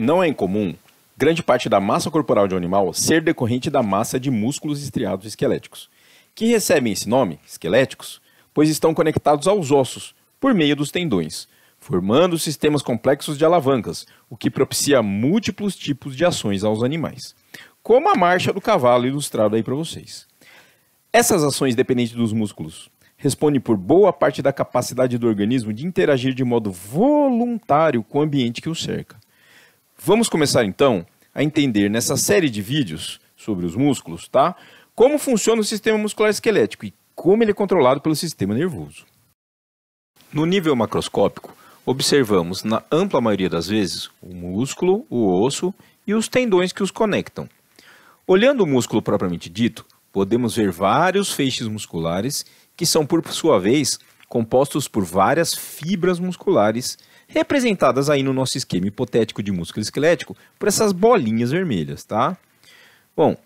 Não é incomum grande parte da massa corporal de um animal ser decorrente da massa de músculos estriados esqueléticos, que recebem esse nome, esqueléticos, pois estão conectados aos ossos por meio dos tendões, formando sistemas complexos de alavancas, o que propicia múltiplos tipos de ações aos animais, como a marcha do cavalo ilustrado aí para vocês. Essas ações dependentes dos músculos respondem por boa parte da capacidade do organismo de interagir de modo voluntário com o ambiente que o cerca. Vamos começar então a entender nessa série de vídeos sobre os músculos, tá? Como funciona o sistema muscular esquelético e como ele é controlado pelo sistema nervoso. No nível macroscópico, observamos na ampla maioria das vezes o músculo, o osso e os tendões que os conectam. Olhando o músculo propriamente dito, podemos ver vários feixes musculares que são, por sua vez, compostos por várias fibras musculares, representadas aí no nosso esquema hipotético de músculo esquelético por essas bolinhas vermelhas, tá? Bom,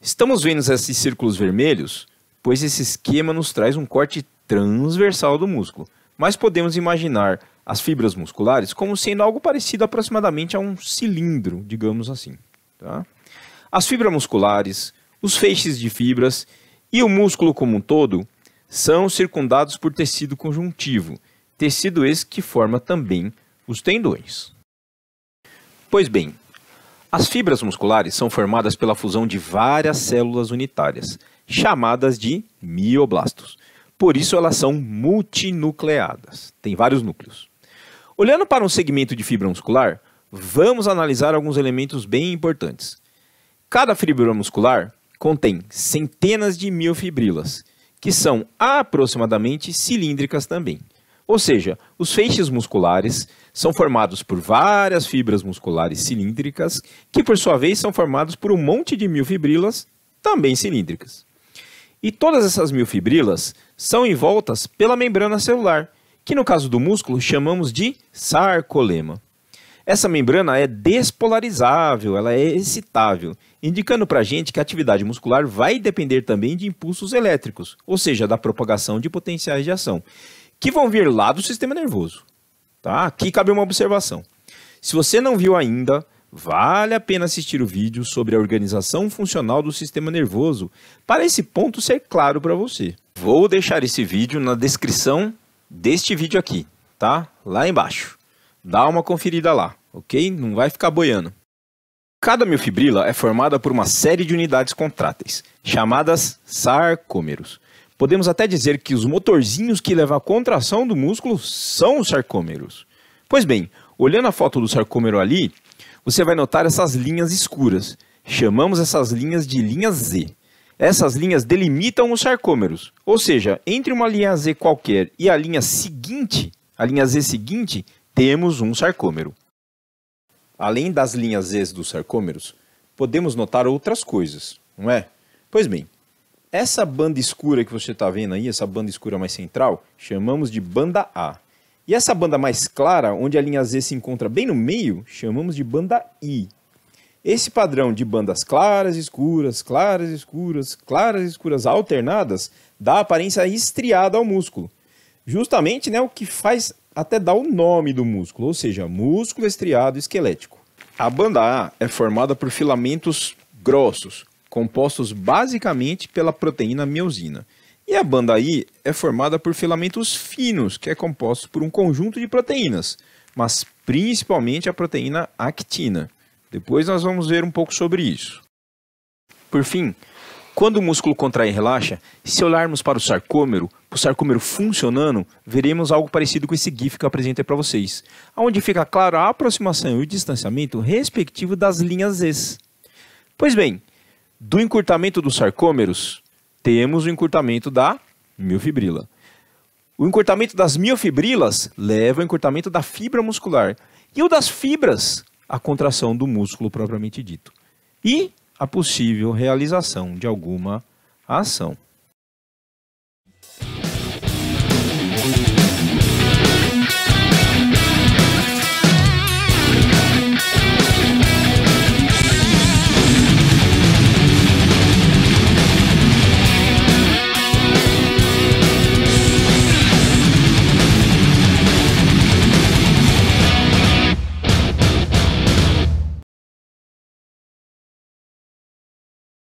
estamos vendo esses círculos vermelhos, pois esse esquema nos traz um corte transversal do músculo, mas podemos imaginar as fibras musculares como sendo algo parecido aproximadamente a um cilindro, digamos assim. Tá? As fibras musculares, os feixes de fibras e o músculo como um todo são circundados por tecido conjuntivo, tecido esse que forma também os tendões. Pois bem, as fibras musculares são formadas pela fusão de várias células unitárias, chamadas de mioblastos. Por isso elas são multinucleadas, tem vários núcleos. Olhando para um segmento de fibra muscular, vamos analisar alguns elementos bem importantes. Cada fibra muscular contém centenas de miofibrilas, que são aproximadamente cilíndricas também. Ou seja, os feixes musculares são formados por várias fibras musculares cilíndricas, que por sua vez são formados por um monte de miofibrilas também cilíndricas. E todas essas miofibrilas são envoltas pela membrana celular, que no caso do músculo chamamos de sarcolema. Essa membrana é despolarizável, ela é excitável, indicando para a gente que a atividade muscular vai depender também de impulsos elétricos, ou seja, da propagação de potenciais de ação, que vão vir lá do sistema nervoso. Tá? Aqui cabe uma observação. Se você não viu ainda, vale a pena assistir o vídeo sobre a organização funcional do sistema nervoso para esse ponto ser claro para você. Vou deixar esse vídeo na descrição deste vídeo aqui, tá? Lá embaixo. Dá uma conferida lá, ok? Não vai ficar boiando. Cada miofibrila é formada por uma série de unidades contráteis, chamadas sarcômeros. Podemos até dizer que os motorzinhos que levam à contração do músculo são os sarcômeros. Pois bem, olhando a foto do sarcômero ali, você vai notar essas linhas escuras. Chamamos essas linhas de linhas Z. Essas linhas delimitam os sarcômeros, ou seja, entre uma linha Z qualquer e a linha seguinte, a linha Z seguinte, temos um sarcômero. Além das linhas Z dos sarcômeros, podemos notar outras coisas, não é? Pois bem, essa banda escura que você está vendo aí, essa banda escura mais central, chamamos de banda A. E essa banda mais clara, onde a linha Z se encontra bem no meio, chamamos de banda I. Esse padrão de bandas claras, escuras, claras, escuras, claras, escuras alternadas dá aparência estriada ao músculo. Justamente né, o que faz até dá o nome do músculo, ou seja, músculo estriado esquelético. A banda A é formada por filamentos grossos, compostos basicamente pela proteína miosina. E a banda I é formada por filamentos finos, que é composto por um conjunto de proteínas, mas principalmente a proteína actina. Depois nós vamos ver um pouco sobre isso. Por fim, quando o músculo contrai e relaxa, se olharmos para o sarcômero, o sarcômero funcionando, veremos algo parecido com esse GIF que eu apresentei para vocês, onde fica claro a aproximação e o distanciamento respectivo das linhas Z. Pois bem, do encurtamento dos sarcômeros, temos o encurtamento da miofibrila. O encurtamento das miofibrilas leva ao encurtamento da fibra muscular, e o das fibras, a contração do músculo propriamente dito. E a possível realização de alguma ação.